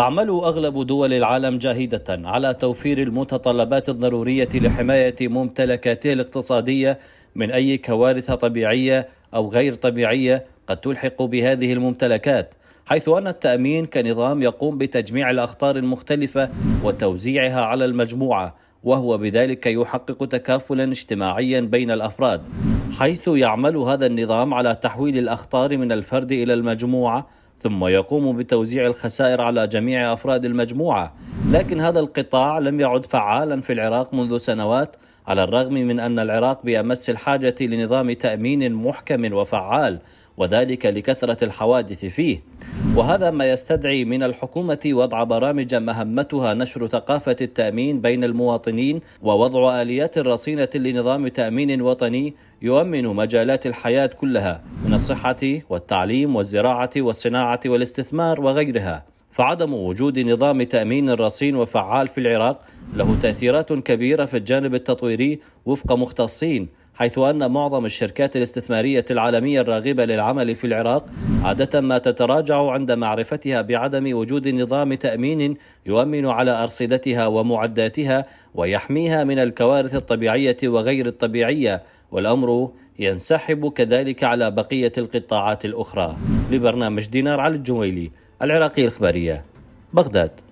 تعمل اغلب دول العالم جاهده على توفير المتطلبات الضروريه لحمايه ممتلكاتها الاقتصاديه من اي كوارث طبيعيه او غير طبيعيه قد تلحق بهذه الممتلكات حيث ان التامين كنظام يقوم بتجميع الاخطار المختلفه وتوزيعها على المجموعه وهو بذلك يحقق تكافلا اجتماعيا بين الافراد حيث يعمل هذا النظام على تحويل الاخطار من الفرد الى المجموعه ثم يقوم بتوزيع الخسائر على جميع أفراد المجموعة لكن هذا القطاع لم يعد فعالا في العراق منذ سنوات على الرغم من أن العراق بأمس الحاجة لنظام تأمين محكم وفعال وذلك لكثرة الحوادث فيه وهذا ما يستدعي من الحكومة وضع برامج مهمتها نشر ثقافة التأمين بين المواطنين ووضع آليات رصينة لنظام تأمين وطني يؤمن مجالات الحياة كلها من الصحة والتعليم والزراعة والصناعة والاستثمار وغيرها فعدم وجود نظام تأمين رصين وفعال في العراق له تأثيرات كبيرة في الجانب التطويري وفق مختصين حيث أن معظم الشركات الاستثمارية العالمية الراغبة للعمل في العراق عادة ما تتراجع عند معرفتها بعدم وجود نظام تأمين يؤمن على أرصدتها ومعداتها ويحميها من الكوارث الطبيعية وغير الطبيعية والأمر ينسحب كذلك على بقية القطاعات الأخرى لبرنامج دينار على الجويلي العراقي الإخبارية بغداد